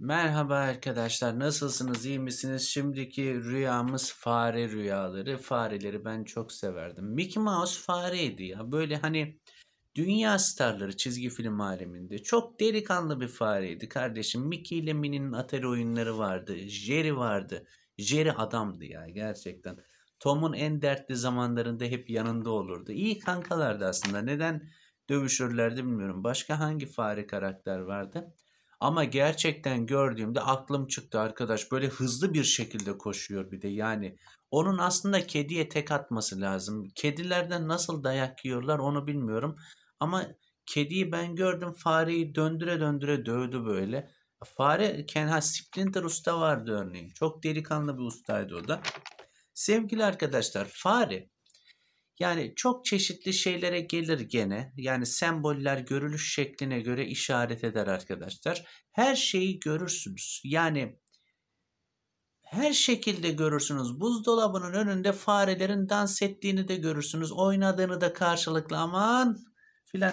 Merhaba arkadaşlar nasılsınız iyi misiniz? Şimdiki rüyamız fare rüyaları. Fareleri ben çok severdim. Mickey Mouse fareydi ya. Böyle hani dünya starları çizgi film aleminde. Çok delikanlı bir fareydi kardeşim. Mickey ile Minnie'nin Atari oyunları vardı. Jerry vardı. Jerry adamdı ya gerçekten. Tom'un en dertli zamanlarında hep yanında olurdu. İyi kankalardı aslında. Neden dövüşürlerdi bilmiyorum. Başka hangi fare karakter vardı? Ama gerçekten gördüğümde aklım çıktı arkadaş. Böyle hızlı bir şekilde koşuyor bir de yani. Onun aslında kediye tek atması lazım. Kedilerden nasıl dayak yiyorlar onu bilmiyorum. Ama kediyi ben gördüm fareyi döndüre döndüre dövdü böyle. Fare Kenha Splinter Usta vardı örneğin. Çok delikanlı bir ustaydı o da. Sevgili arkadaşlar fare yani çok çeşitli şeylere gelir gene. Yani semboller görülüş şekline göre işaret eder arkadaşlar. Her şeyi görürsünüz. Yani her şekilde görürsünüz. Buzdolabının önünde farelerin dans ettiğini de görürsünüz. Oynadığını da karşılıklı aman filan.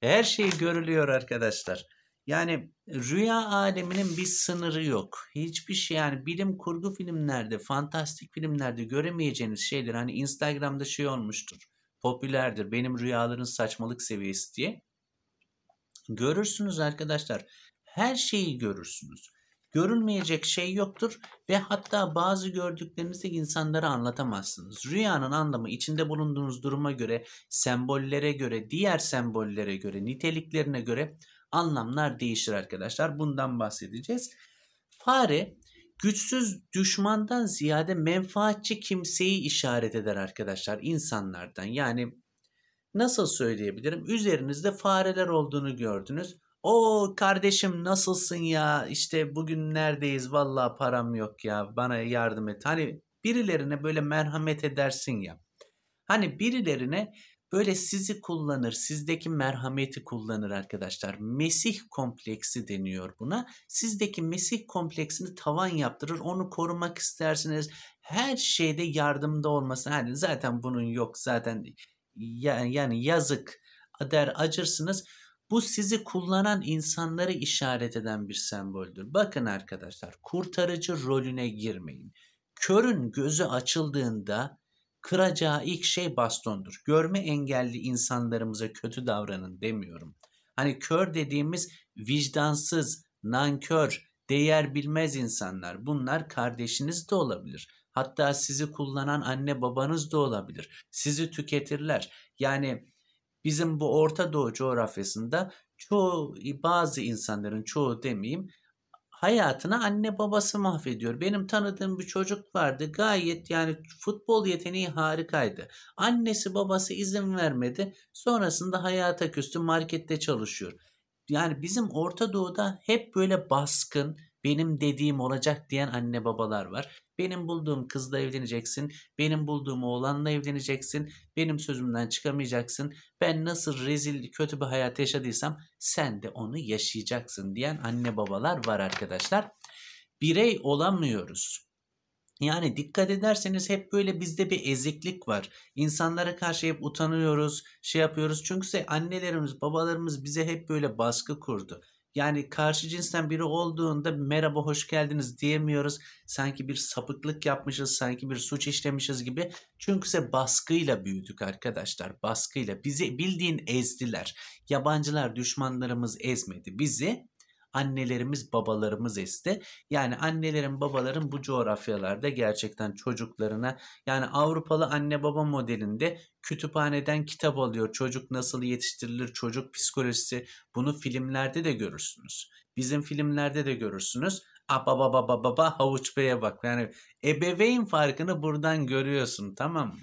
Her şey görülüyor arkadaşlar. Yani e, rüya aleminin bir sınırı yok. Hiçbir şey yani bilim kurgu filmlerde, fantastik filmlerde göremeyeceğiniz şeyler hani Instagram'da şey olmuştur. Popülerdir benim rüyaların saçmalık seviyesi diye. Görürsünüz arkadaşlar. Her şeyi görürsünüz. Görünmeyecek şey yoktur ve hatta bazı gördüklerinizi insanlara anlatamazsınız. Rüyanın anlamı içinde bulunduğunuz duruma göre, sembollere göre, diğer sembollere göre, niteliklerine göre anlamlar değişir arkadaşlar. Bundan bahsedeceğiz. Fare güçsüz düşmandan ziyade menfaatçi kimseyi işaret eder arkadaşlar insanlardan. Yani nasıl söyleyebilirim? Üzerinizde fareler olduğunu gördünüz. O kardeşim nasılsın ya? İşte bugün neredeyiz? Vallahi param yok ya. Bana yardım et. Hani birilerine böyle merhamet edersin ya. Hani birilerine böyle sizi kullanır, sizdeki merhameti kullanır arkadaşlar. Mesih kompleksi deniyor buna. Sizdeki Mesih kompleksini tavan yaptırır, onu korumak istersiniz. Her şeyde yardımda olması, yani zaten bunun yok, zaten yani, yani yazık der acırsınız. Bu sizi kullanan insanları işaret eden bir semboldür. Bakın arkadaşlar kurtarıcı rolüne girmeyin. Körün gözü açıldığında kıracağı ilk şey bastondur. Görme engelli insanlarımıza kötü davranın demiyorum. Hani kör dediğimiz vicdansız, nankör, değer bilmez insanlar. Bunlar kardeşiniz de olabilir. Hatta sizi kullanan anne babanız da olabilir. Sizi tüketirler. Yani bizim bu Orta Doğu coğrafyasında çoğu bazı insanların çoğu demeyeyim hayatını anne babası mahvediyor. Benim tanıdığım bir çocuk vardı. Gayet yani futbol yeteneği harikaydı. Annesi babası izin vermedi. Sonrasında hayata küstü markette çalışıyor. Yani bizim Orta Doğu'da hep böyle baskın, benim dediğim olacak diyen anne babalar var. Benim bulduğum kızla evleneceksin, benim bulduğum oğlanla evleneceksin, benim sözümden çıkamayacaksın. Ben nasıl rezil kötü bir hayat yaşadıysam sen de onu yaşayacaksın diyen anne babalar var arkadaşlar. Birey olamıyoruz. Yani dikkat ederseniz hep böyle bizde bir eziklik var. İnsanlara karşı hep utanıyoruz, şey yapıyoruz. Çünkü annelerimiz, babalarımız bize hep böyle baskı kurdu. Yani karşı cinsten biri olduğunda merhaba hoş geldiniz diyemiyoruz. Sanki bir sapıklık yapmışız, sanki bir suç işlemişiz gibi. Çünkü ise baskıyla büyüdük arkadaşlar, baskıyla. Bizi bildiğin ezdiler. Yabancılar düşmanlarımız ezmedi. Bizi annelerimiz babalarımız esti. Yani annelerin babaların bu coğrafyalarda gerçekten çocuklarına yani Avrupalı anne baba modelinde kütüphaneden kitap alıyor. Çocuk nasıl yetiştirilir, çocuk psikolojisi bunu filmlerde de görürsünüz. Bizim filmlerde de görürsünüz. Aba baba baba baba havuç beye bak. Yani ebeveyn farkını buradan görüyorsun tamam mı?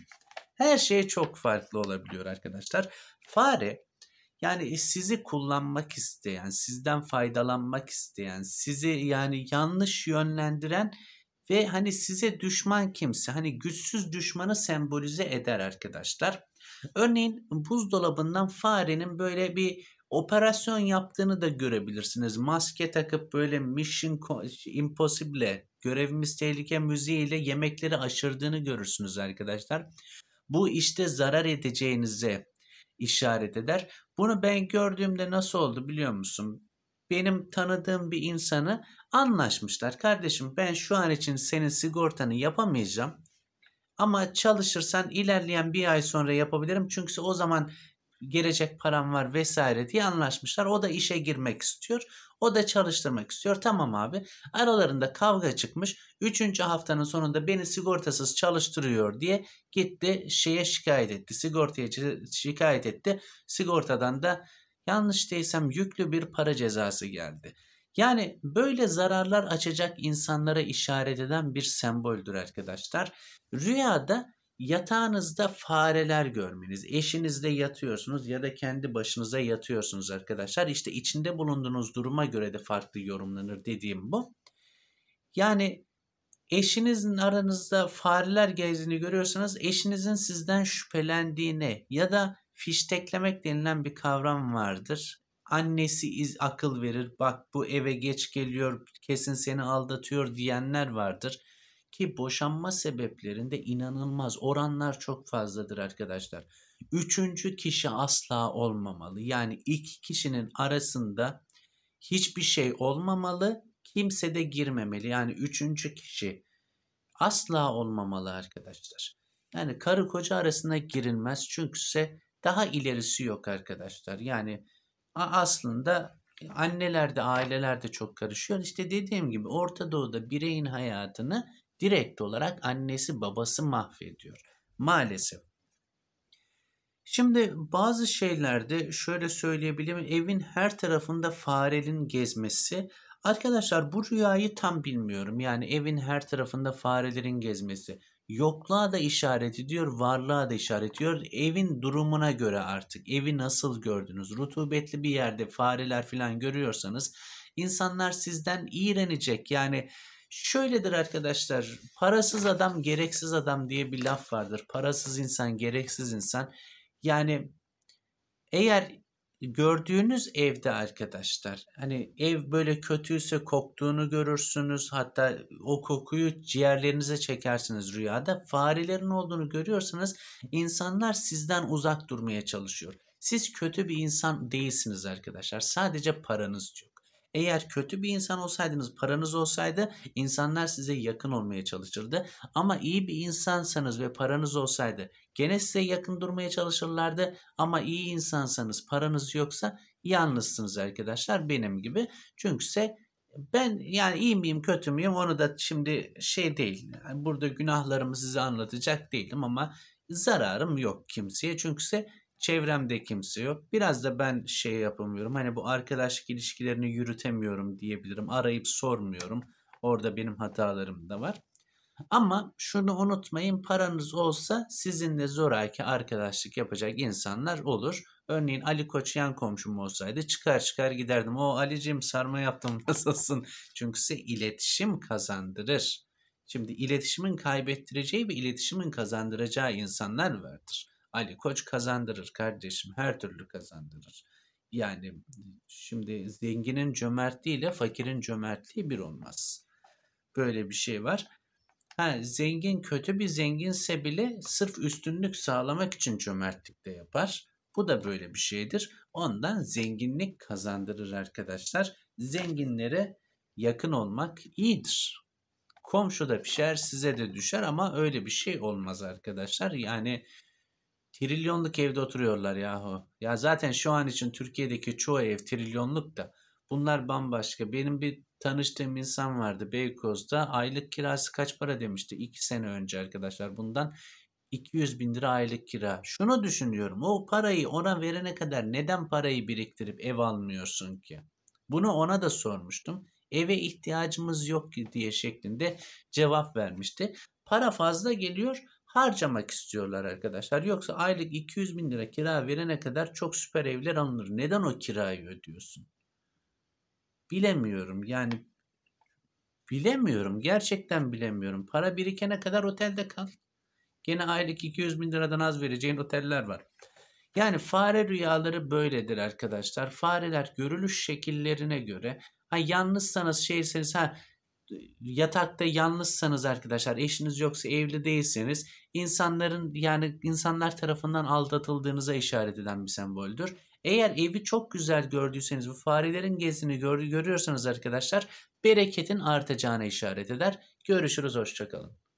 Her şey çok farklı olabiliyor arkadaşlar. Fare yani e, sizi kullanmak isteyen, sizden faydalanmak isteyen, sizi yani yanlış yönlendiren ve hani size düşman kimse hani güçsüz düşmanı sembolize eder arkadaşlar. Örneğin buzdolabından farenin böyle bir operasyon yaptığını da görebilirsiniz. Maske takıp böyle Mission Impossible görevimiz tehlike müziğiyle yemekleri aşırdığını görürsünüz arkadaşlar. Bu işte zarar edeceğinize işaret eder. Bunu ben gördüğümde nasıl oldu biliyor musun? Benim tanıdığım bir insanı anlaşmışlar. Kardeşim ben şu an için senin sigortanı yapamayacağım. Ama çalışırsan ilerleyen bir ay sonra yapabilirim. Çünkü o zaman gelecek param var vesaire diye anlaşmışlar. O da işe girmek istiyor. O da çalıştırmak istiyor. Tamam abi. Aralarında kavga çıkmış. Üçüncü haftanın sonunda beni sigortasız çalıştırıyor diye gitti şeye şikayet etti. Sigortaya şikayet etti. Sigortadan da yanlış değilsem yüklü bir para cezası geldi. Yani böyle zararlar açacak insanlara işaret eden bir semboldür arkadaşlar. Rüyada yatağınızda fareler görmeniz, eşinizle yatıyorsunuz ya da kendi başınıza yatıyorsunuz arkadaşlar. İşte içinde bulunduğunuz duruma göre de farklı yorumlanır dediğim bu. Yani eşinizin aranızda fareler gezdiğini görüyorsanız eşinizin sizden şüphelendiğine ya da fişteklemek denilen bir kavram vardır. Annesi iz akıl verir bak bu eve geç geliyor kesin seni aldatıyor diyenler vardır ki boşanma sebeplerinde inanılmaz oranlar çok fazladır arkadaşlar. Üçüncü kişi asla olmamalı. Yani iki kişinin arasında hiçbir şey olmamalı, kimse de girmemeli. Yani üçüncü kişi asla olmamalı arkadaşlar. Yani karı koca arasına girilmez çünkü daha ilerisi yok arkadaşlar. Yani aslında anneler de aileler de çok karışıyor. İşte dediğim gibi Orta Doğu'da bireyin hayatını direkt olarak annesi babası mahvediyor. Maalesef. Şimdi bazı şeylerde şöyle söyleyebilirim. Evin her tarafında farelin gezmesi. Arkadaşlar bu rüyayı tam bilmiyorum. Yani evin her tarafında farelerin gezmesi. Yokluğa da işaret ediyor, varlığa da işaret ediyor. Evin durumuna göre artık evi nasıl gördünüz? Rutubetli bir yerde fareler falan görüyorsanız insanlar sizden iğrenecek. Yani Şöyledir arkadaşlar. Parasız adam gereksiz adam diye bir laf vardır. Parasız insan gereksiz insan. Yani eğer gördüğünüz evde arkadaşlar hani ev böyle kötüyse koktuğunu görürsünüz hatta o kokuyu ciğerlerinize çekersiniz rüyada farelerin olduğunu görüyorsanız insanlar sizden uzak durmaya çalışıyor. Siz kötü bir insan değilsiniz arkadaşlar sadece paranız diyor. Eğer kötü bir insan olsaydınız, paranız olsaydı insanlar size yakın olmaya çalışırdı. Ama iyi bir insansanız ve paranız olsaydı gene size yakın durmaya çalışırlardı. Ama iyi insansanız, paranız yoksa yalnızsınız arkadaşlar benim gibi. Çünkü ise ben yani iyi miyim kötü müyüm onu da şimdi şey değil. burada günahlarımı size anlatacak değilim ama zararım yok kimseye. Çünkü ise Çevremde kimse yok. Biraz da ben şey yapamıyorum. Hani bu arkadaşlık ilişkilerini yürütemiyorum diyebilirim. Arayıp sormuyorum. Orada benim hatalarım da var. Ama şunu unutmayın paranız olsa sizinle zoraki arkadaşlık yapacak insanlar olur. Örneğin Ali Koç yan komşum olsaydı çıkar çıkar giderdim. O Ali'cim sarma yaptım nasılsın? Çünkü size iletişim kazandırır. Şimdi iletişimin kaybettireceği ve iletişimin kazandıracağı insanlar vardır. Ali hani, Koç kazandırır kardeşim her türlü kazandırır. Yani şimdi zenginin cömertliği ile fakirin cömertliği bir olmaz. Böyle bir şey var. Ha, zengin kötü bir zenginse bile sırf üstünlük sağlamak için cömertlik de yapar. Bu da böyle bir şeydir. Ondan zenginlik kazandırır arkadaşlar. Zenginlere yakın olmak iyidir. Komşu da pişer size de düşer ama öyle bir şey olmaz arkadaşlar. Yani Trilyonluk evde oturuyorlar yahu. Ya zaten şu an için Türkiye'deki çoğu ev trilyonluk da. Bunlar bambaşka. Benim bir tanıştığım insan vardı Beykoz'da. Aylık kirası kaç para demişti. 2 sene önce arkadaşlar bundan. 200 bin lira aylık kira. Şunu düşünüyorum. O parayı ona verene kadar neden parayı biriktirip ev almıyorsun ki? Bunu ona da sormuştum. Eve ihtiyacımız yok ki diye şeklinde cevap vermişti. Para fazla geliyor harcamak istiyorlar arkadaşlar. Yoksa aylık 200 bin lira kira verene kadar çok süper evler alınır. Neden o kirayı ödüyorsun? Bilemiyorum yani bilemiyorum gerçekten bilemiyorum. Para birikene kadar otelde kal. Gene aylık 200 bin liradan az vereceğin oteller var. Yani fare rüyaları böyledir arkadaşlar. Fareler görülüş şekillerine göre ha yalnızsanız şeyseniz ha yatakta yalnızsanız arkadaşlar eşiniz yoksa evli değilseniz insanların yani insanlar tarafından aldatıldığınıza işaret eden bir semboldür. Eğer evi çok güzel gördüyseniz bu farelerin gezini gör, görüyorsanız arkadaşlar bereketin artacağına işaret eder. Görüşürüz hoşçakalın.